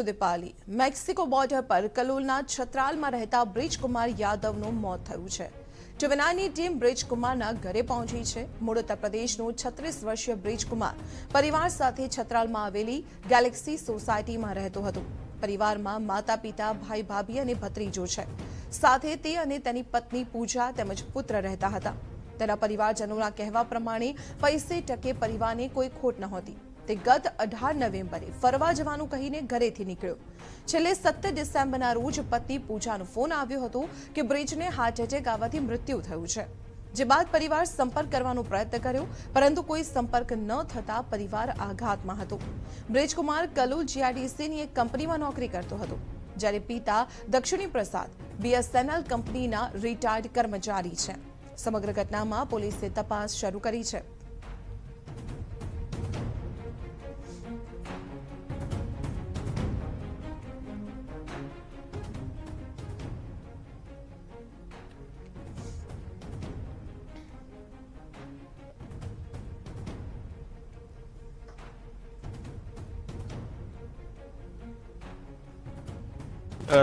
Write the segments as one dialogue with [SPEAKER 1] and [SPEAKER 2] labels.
[SPEAKER 1] Dipali Mexico border પર કલોલના છત્રાલમાં રહેતા બ્રિજકુમાર યાદવનું મોત થયું છે જુવેનાની ટીમ બ્રિજકુમારના ઘરે પહોંચી છે મૂળ ઉત્તર છત્રીસ વર્ષીય બ્રિજકુમાર પરિવાર સાથે છત્રાલમાં આવેલી ગેલેક્સી સોસાયટીમાં રહેતો હતો પરિવારમાં માતા પિતા ભાઈ ભાભી અને ભત્રીજો છે સાથે તે અને તેની પત્ની પૂજા તેમજ પુત્ર રહેતા હતા તેના પરિવારજનોના કહેવા પ્રમાણે પૈસે ટકે પરિવારને કોઈ ખોટ નહોતી તે ગત અઢાર નવેમ્બરે ફરવા જવાનું કહીને ઘરેથી નીકળ્યો છેલ્લે સત્તર ડિસેમ્બરના રોજ પતિ પૂજાનો ફોન આવ્યો હતો કે બ્રિજને હાર્ટ એટેક આવવાથી મૃત્યુ થયું છે જે બાદ પરિવાર સંપર્ક કરવાનો પ્રયત્ન કર્યો પરંતુ કોઈ સંપર્ક ન થતા પરિવાર આઘાતમાં હતો બ્રિજકુમાર કલુ જીઆરડીસીની એક કંપનીમાં નોકરી કરતો હતો જ્યારે પિતા દક્ષિણી પ્રસાદ બીએસએનએલ કંપનીના રિટાયર્ડ કર્મચારી છે સમગ્ર ઘટનામાં પોલીસે તપાસ શરૂ કરી છે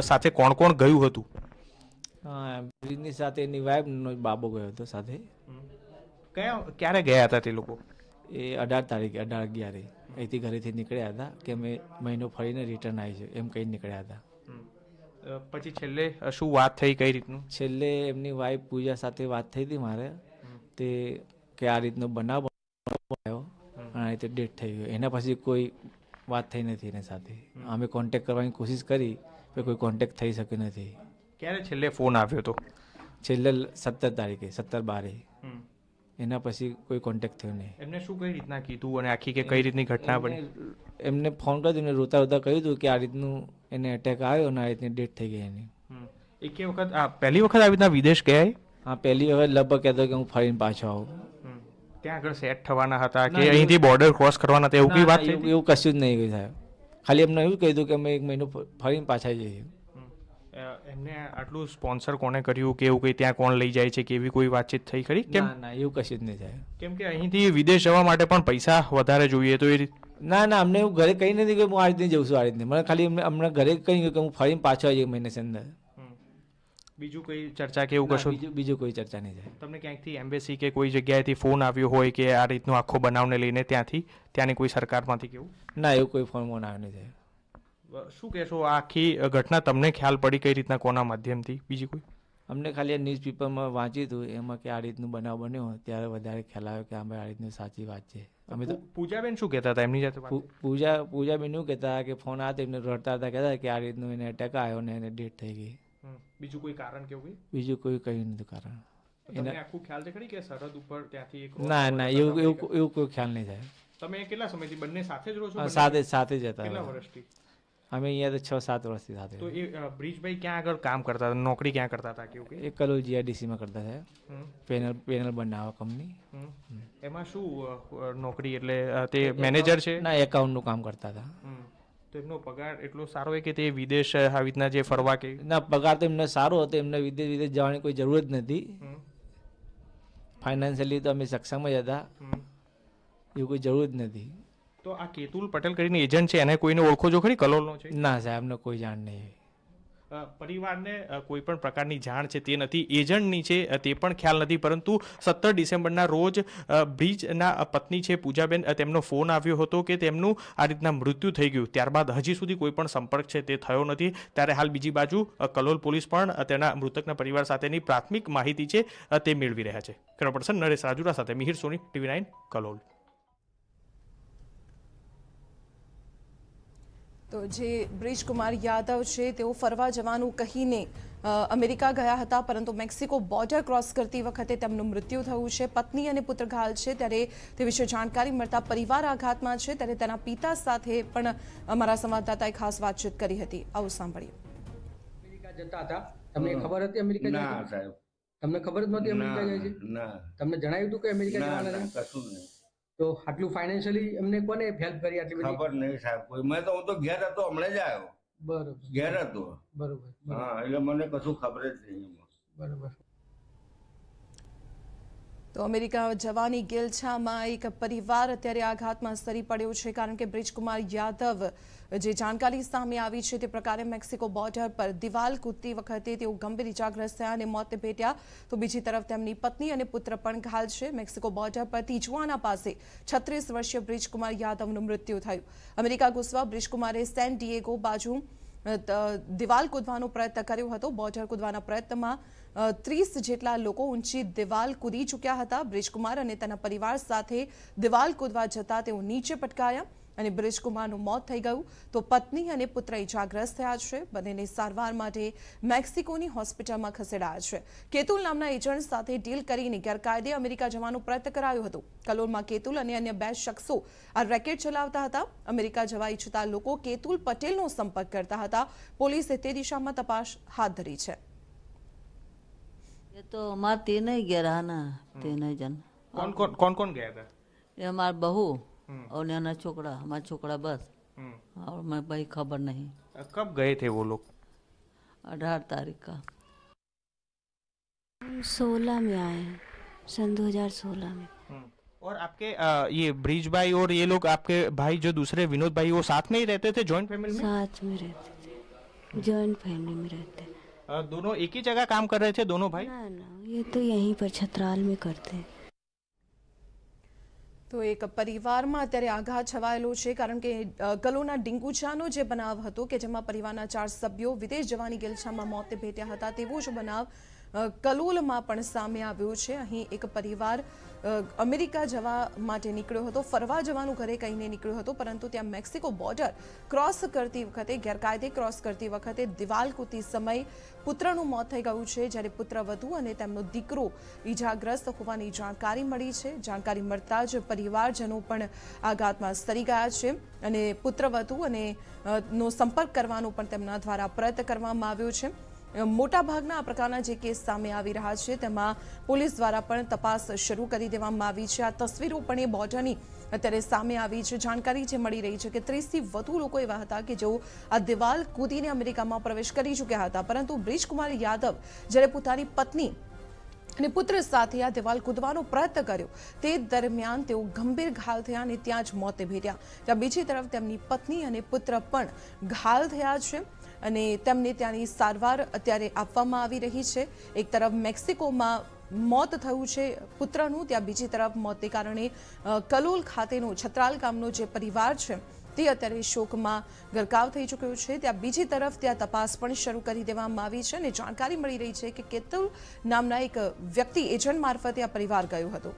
[SPEAKER 2] સાથે કોણ કોણ ગયું
[SPEAKER 3] હતું બ્રિજની સાથે એની વાઇફનો બાબો ગયો હતો સાથે કયા ક્યારે ગયા હતા તે લોકો એ અઢાર તારીખે અઢાર અગિયારે અહીંથી ઘરેથી નીકળ્યા હતા કે અમે મહિનો ફરીને રિટર્ન આવી છે એમ કહીને નીકળ્યા હતા પછી છેલ્લે શું વાત થઈ કઈ રીતનું છેલ્લે એમની વાઈફ પૂજા સાથે વાત થઈ હતી મારે તે કે આ રીતનો બનાવ આવ્યો અને આ ડેટ થઈ ગયો એના પછી કોઈ વાત થઈ નથી એની સાથે અમે કોન્ટેક કરવાની કોશિશ કરી પણ કોઈ કોન્ટેક થઈ શક્યો નથી ક્યારે છેલ્લે ફોન આવ્યો હતો છેલ્લે સત્તર તારીખે સત્તર બારે એના પછી કોઈ કોન્ટેક થયો નહીં એમને શું કઈ રીતના કીધું અને આખી કે કઈ રીતની ઘટના બની એમને ફોન કરી એમને રોતા રોતા કહ્યું હતું કે આ રીતનું એને અટેક આવ્યો અને આ રીતની ડેટ થઈ ગઈ એની એક વખત આ પહેલી વખત આવી રીતના વિદેશ ગયા હા પહેલી વખત લગભગ કહેતો કે હું ફરીને પાછો આવું ત્યાં આગળ સેટ થવાના હતા કે અહીંથી બોર્ડર ક્રોસ કરવાના હતા એવું કઈ વાત એવું કશું જ નહીં સાહેબ ખાલી એમને એવું કહી દઉં કે અમે એક મહિનો ફરીને પાછા જઈએ એમને આટલું સ્પોન્સર કોને કર્યું કે
[SPEAKER 2] એવું કંઈ ત્યાં કોણ લઈ જાય છે કે એવી કોઈ વાતચીત થઈ ખરી કેમ
[SPEAKER 3] ના એવું કશું જ નહીં થાય કેમ
[SPEAKER 2] કે અહીંથી વિદેશ જવા
[SPEAKER 3] માટે પણ પૈસા વધારે જોઈએ તો એ ના ના અમને એવું ઘરે કહી નથી કે હું આ રીતે જઉં છું આ રીતે મને ખાલી અમને ઘરે કહી કે હું ફરીને પાછો આવી એક મહિને અંદર બીજું કોઈ ચર્ચા કે એવું કશું બીજું કોઈ ચર્ચા નહીં થાય
[SPEAKER 2] તમને ક્યાંકથી એમ્બેસી કે કોઈ જગ્યાએથી ફોન આવ્યો હોય કે આ રીતનો આખો બનાવને લઈને ત્યાંથી ત્યાંની કોઈ સરકારમાંથી કેવું ના એવું
[SPEAKER 3] કોઈ ફોન ફોન આવ્યો નહીં થાય શું કહેશો
[SPEAKER 2] આ આખી ઘટના તમને ખ્યાલ પડી કઈ રીતના કોના માધ્યમથી બીજી કોઈ
[SPEAKER 3] અમને ખાલી આ ન્યૂઝપેપરમાં વાંચ્યું હતું એમાં કે આ રીતનું બનાવ બન્યો ત્યારે વધારે ખ્યાલ આવ્યો કે અમે આ રીતની સાચી વાત છે અમે તો પૂજાબેન શું કહેતા હતા એમની સાથે પૂજા પૂજાબેન શું કહેતા હતા કે ફોન આવ્યો એમને રડતા હતા કહેતા કે આ રીતનું એને અટેક આવ્યો ને એને ડેટ થઈ ગઈ
[SPEAKER 2] બીજું કોઈ કારણ કે
[SPEAKER 3] બીજું કોઈ કઈ નથી કારણ એને
[SPEAKER 2] આખું ખ્યાલ છે ખરી કે સરહદ ઉપર ત્યાંથી એક ના ના એવું
[SPEAKER 3] એવું એવું કોઈ ખ્યાલ નહીં થાય
[SPEAKER 2] તમે કેટલા સમયથી બંને સાથે જ રહો છો સાથે સાથે જ હતા કેટલા વર્ષથી
[SPEAKER 3] અમે અહીંયા તો છ સાત વર્ષથી સાથે તો એ બ્રિજભાઈ ક્યાં આગળ કામ કરતા હતા નોકરી ક્યાં કરતા હતા કેવું કે એ કલોલ જીઆરડીસીમાં કરતા હતા પેનલ પેનલ બનાવવા કંપની
[SPEAKER 2] એમાં શું નોકરી એટલે
[SPEAKER 3] તે મેનેજર છે ના એકાઉન્ટનું કામ કરતા હતા
[SPEAKER 2] તો એમનો પગાર એટલો
[SPEAKER 3] સારો હોય કે તે વિદેશ આવી રીતના જે ફરવા કે ના પગાર તો એમને સારો હતો એમને વિદેશ વિદેશ જવાની કોઈ જરૂર જ નથી ફાઇનાન્શિયલી તો અમે સક્ષમ જ હતા એવું કોઈ જરૂર જ નથી તો આ કેતુલ પટેલ કરીને એજન્ટ છે એને કોઈને ઓળખો છો ખરી કલોલનો છે ના સાહેબને કોઈ જાણ નહીં
[SPEAKER 2] પરિવારને કોઈ પણ પ્રકારની જાણ છે તે નથી એજન્ટની છે તે પણ ખ્યાલ નથી પરંતુ સત્તર ડિસેમ્બરના રોજ બ્રિજના પત્ની છે પૂજાબેન તેમનો ફોન આવ્યો હતો કે તેમનું આ રીતના મૃત્યુ થઈ ગયું ત્યારબાદ હજી સુધી કોઈ પણ સંપર્ક છે તે થયો નથી ત્યારે હાલ બીજી બાજુ કલોલ પોલીસ પણ તેના મૃતકના પરિવાર સાથેની પ્રાથમિક માહિતી છે તે મેળવી રહ્યા છે કેમેરા પર્સન નરેશ રાજુરા સાથે મિહિર સોની ટીવી નાઇન કલોલ
[SPEAKER 1] તો જે બ્રિજકુમાર યાદવ છે તેઓ ફરવા જવાનું કહીને અમેરિકા ગયા હતા પરંતુ મેક્સિકો બોર્ડર ક્રોસ કરતી વખતે તેમનું મૃત્યુ થયું છે પત્ની અને પુત્ર ઘાયલ છે ત્યારે તે વિશે જાણકારી મળતા પરિવાર આઘાતમાં છે ત્યારે તેના પિતા સાથે પણ અમારા સંવાદદાતાએ ખાસ વાતચીત કરી હતી આવું સાંભળ્યું
[SPEAKER 3] અમેરિકા જતા હતા તમને ખબર હતી અમેરિકા ના સાહેબ તમને ખબર જ નહોતી અમેરિકા જાય છે તમને જણાવ્યું હતું કે અમેરિકા જવાના કશું નહીં તો આટલું ફાઇનાન્શિયલી એમને કોને હેલ્પ કરી આટલી બધી ખબર નહીં સાહેબ કોઈ મેં તો હું તો ઘેર હતો હમણાં જ આવ્યો બરોબર ઘેર હતો બરોબર હા એટલે મને કશું ખબર જ નહીં બરોબર
[SPEAKER 1] તો અમેરિકા જવાની ગેલછામાં એક પરિવાર અત્યારે આઘાતમાં સરી પડ્યો છે કારણ કે બ્રિજકુમાર યાદવ જે જાણકારી સામે આવી છે તે પ્રકારે મેક્સિકો બોર્ડર પર દિવાલ કૂદતી વખતે તેઓ ગંભીર ઇજાગ્રસ્ત થયા અને મોતને ભેટ્યા તો બીજી તરફ તેમની પત્ની અને પુત્ર પણ ઘાલ છે મેક્સિકો બોર્ડર પર તિજવાના પાસે છત્રીસ વર્ષીય બ્રિજકુમાર યાદવનું મૃત્યુ થયું અમેરિકા ઘૂસવા બ્રિજકુમારે સેન ડિએગો બાજુ દિવાલ કૂદવાનો પ્રયત્ન કર્યો હતો બોર્ડર કૂદવાના પ્રયત્નમાં ત્રીસ જેટલા લોકો ઊંચી દિવાલ કૂદી ચૂક્યા હતા બ્રિજકુમાર અને તેના પરિવાર સાથે દિવાલ કૂદવા જતા તેઓ નીચે પટકાયા અને બ્રિજકુમારનું મોત થઈ ગયું તો પત્ની અને પુત્ર ઇજાગ્રસ્ત થયા છે બંનેને સારવાર માટે મેક્સિકોની હોસ્પિટલમાં ખસેડાયા છે કેતુલ નામના એજન્ટ સાથે ડીલ કરીને ગેરકાયદે અમેરિકા જવાનું પ્રયત્ન કરાયું હતું કલોલમાં કેતુલ અને અન્ય બે શખ્સો આ રેકેટ ચલાવતા હતા અમેરિકા જવા ઇચ્છતા લોકો કેતુલ પટેલનો સંપર્ક કરતા હતા પોલીસે તે દિશામાં તપાસ હાથ ધરી છે
[SPEAKER 3] તો तो તે નહીં ही गया रहा ना तीन ही કોણ कौन कौन कौन कौन गया था ये हमारा हम्म। और नाना छोकरा हमारा छोकरा बस हम्म। और मैं भाई खबर नहीं
[SPEAKER 2] कब गए थे वो लोग
[SPEAKER 3] अठारह तारीख का सोलह में आए सन 2016 में हम्म।
[SPEAKER 2] और आपके आ, ये ब्रिज भाई और ये लोग आपके भाई जो दूसरे विनोद भाई वो साथ में ही रहते थे जॉइंट फैमिली
[SPEAKER 3] में साथ में रहते थे जॉइंट फैमिली में रहते
[SPEAKER 2] आ, दोनों एक ही जगह काम कर रहे थे दोनों भाई ना ना
[SPEAKER 3] ये तो यहीं पर छतराल में करते हैं
[SPEAKER 1] તો એક પરિવારમાં અત્યારે આઘાત છવાયેલો છે કારણ કે કલોના ડિંગુચાનો જે બનાવ હતો કે જેમાં પરિવારના ચાર સભ્યો વિદેશ જવાની ગેલછામાં મોતે ભેટ્યા હતા તેવો જ બનાવ કલોલમાં પણ સામે આવ્યો છે અહીં એક પરિવાર અમેરિકા જવા માટે નીકળ્યો હતો ફરવા જવાનું ઘરે કહીને નીકળ્યો હતો પરંતુ ત્યાં મેક્સિકો બોર્ડર ક્રોસ કરતી વખતે ગેરકાયદે ક્રોસ કરતી વખતે દિવાલ કૂદી સમય પુત્રનું મોત થઈ ગયું છે જ્યારે પુત્ર વધુ અને તેમનો દીકરો ઈજાગ્રસ્ત હોવાની જાણકારી મળી છે જાણકારી મળતા જ પરિવારજનો પણ આઘાતમાં સ્તરી ગયા છે અને પુત્ર વધુ અને નો સંપર્ક કરવાનો પણ તેમના દ્વારા પ્રયત્ન કરવામાં આવ્યો છે મોટાભાગના આ પ્રકારના જે કેસ સામે આવી રહ્યા છે તેમાં પોલીસ દ્વારા પણ તપાસ શરૂ કરી દેવામાં આવી છે આ તસવીરો પણ એ બોજાની અત્યારે સામે આવી છે જાણકારી જે મળી રહી છે કે ત્રીસથી વધુ લોકો એવા હતા કે જેઓ આ દિવાલ કૂદીને અમેરિકામાં પ્રવેશ કરી ચૂક્યા હતા પરંતુ બ્રિજકુમાર યાદવ જ્યારે પોતાની પત્ની અને પુત્ર સાથે આ દિવાલ કૂદવાનો પ્રયત્ન કર્યો તે દરમિયાન તેઓ ગંભીર ઘાલ થયા અને ત્યાં જ મોતે ભેટ્યા ત્યાં બીજી તરફ તેમની પત્ની અને પુત્ર પણ ઘાલ થયા છે અને તેમને ત્યાંની સારવાર અત્યારે આપવામાં આવી રહી છે એક તરફ મેક્સિકોમાં મોત થયું છે પુત્રનું ત્યાં બીજી તરફ મોતને કારણે કલોલ ખાતેનો છત્રાલ ગામનો જે પરિવાર છે તે અત્યારે શોકમાં ગરકાવ થઈ ચૂક્યો છે ત્યાં બીજી તરફ ત્યાં તપાસ પણ શરૂ કરી દેવામાં આવી છે અને જાણકારી મળી રહી છે કે કેતુલ નામના એક વ્યક્તિ એજન્ટ મારફતે આ પરિવાર ગયો હતો